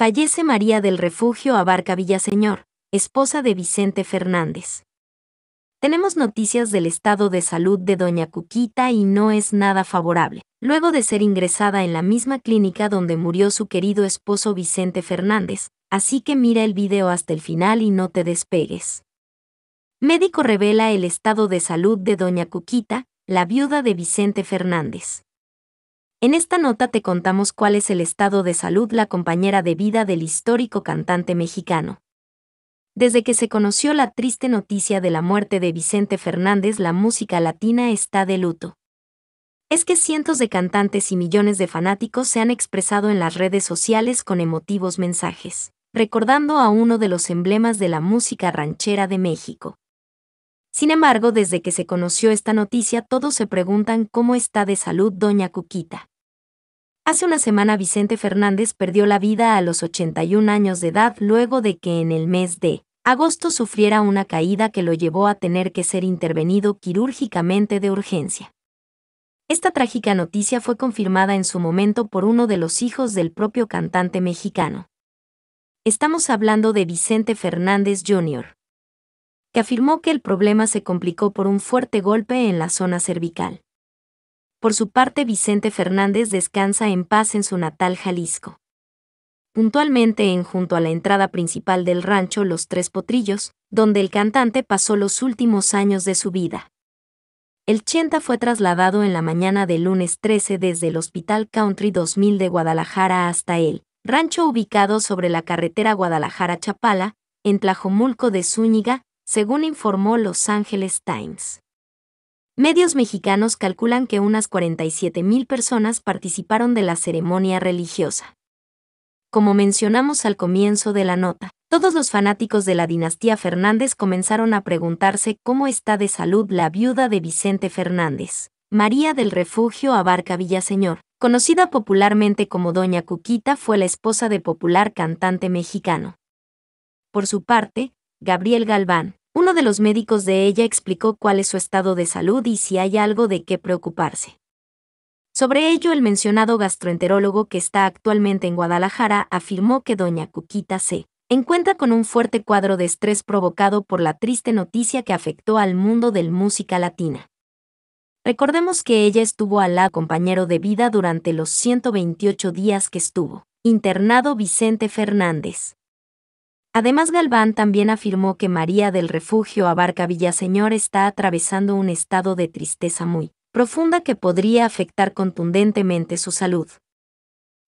Fallece María del Refugio Abarca Villaseñor, esposa de Vicente Fernández. Tenemos noticias del estado de salud de doña Cuquita y no es nada favorable. Luego de ser ingresada en la misma clínica donde murió su querido esposo Vicente Fernández, así que mira el video hasta el final y no te despegues. Médico revela el estado de salud de doña Cuquita, la viuda de Vicente Fernández. En esta nota te contamos cuál es el estado de salud la compañera de vida del histórico cantante mexicano. Desde que se conoció la triste noticia de la muerte de Vicente Fernández, la música latina está de luto. Es que cientos de cantantes y millones de fanáticos se han expresado en las redes sociales con emotivos mensajes, recordando a uno de los emblemas de la música ranchera de México. Sin embargo, desde que se conoció esta noticia todos se preguntan cómo está de salud doña Cuquita. Hace una semana Vicente Fernández perdió la vida a los 81 años de edad luego de que en el mes de agosto sufriera una caída que lo llevó a tener que ser intervenido quirúrgicamente de urgencia. Esta trágica noticia fue confirmada en su momento por uno de los hijos del propio cantante mexicano. Estamos hablando de Vicente Fernández Jr., que afirmó que el problema se complicó por un fuerte golpe en la zona cervical. Por su parte, Vicente Fernández descansa en paz en su natal Jalisco. Puntualmente en junto a la entrada principal del rancho Los Tres Potrillos, donde el cantante pasó los últimos años de su vida. El Chenta fue trasladado en la mañana del lunes 13 desde el Hospital Country 2000 de Guadalajara hasta él, rancho ubicado sobre la carretera Guadalajara-Chapala, en Tlajomulco de Zúñiga, según informó Los Angeles Times. Medios mexicanos calculan que unas 47.000 personas participaron de la ceremonia religiosa. Como mencionamos al comienzo de la nota, todos los fanáticos de la dinastía Fernández comenzaron a preguntarse cómo está de salud la viuda de Vicente Fernández, María del Refugio Abarca Villaseñor. Conocida popularmente como Doña Cuquita, fue la esposa de popular cantante mexicano. Por su parte, Gabriel Galván, uno de los médicos de ella explicó cuál es su estado de salud y si hay algo de qué preocuparse. Sobre ello, el mencionado gastroenterólogo que está actualmente en Guadalajara afirmó que doña Cuquita se encuentra con un fuerte cuadro de estrés provocado por la triste noticia que afectó al mundo del música latina. Recordemos que ella estuvo al la compañero de vida durante los 128 días que estuvo internado Vicente Fernández. Además, Galván también afirmó que María del Refugio Abarca Villaseñor está atravesando un estado de tristeza muy profunda que podría afectar contundentemente su salud.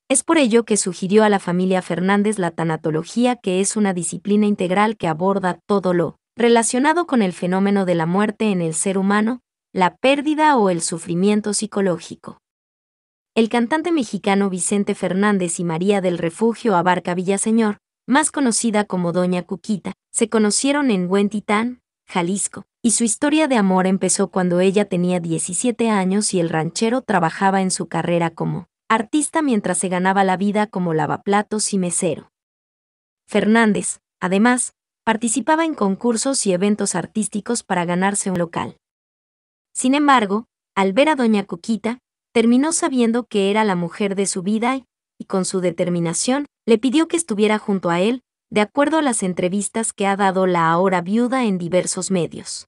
Es por ello que sugirió a la familia Fernández la tanatología, que es una disciplina integral que aborda todo lo relacionado con el fenómeno de la muerte en el ser humano, la pérdida o el sufrimiento psicológico. El cantante mexicano Vicente Fernández y María del Refugio Abarca Villaseñor más conocida como Doña Cuquita, se conocieron en Huentitán, Jalisco, y su historia de amor empezó cuando ella tenía 17 años y el ranchero trabajaba en su carrera como artista mientras se ganaba la vida como lavaplatos y mesero. Fernández, además, participaba en concursos y eventos artísticos para ganarse un local. Sin embargo, al ver a Doña Cuquita, terminó sabiendo que era la mujer de su vida y, y con su determinación, le pidió que estuviera junto a él, de acuerdo a las entrevistas que ha dado la ahora viuda en diversos medios.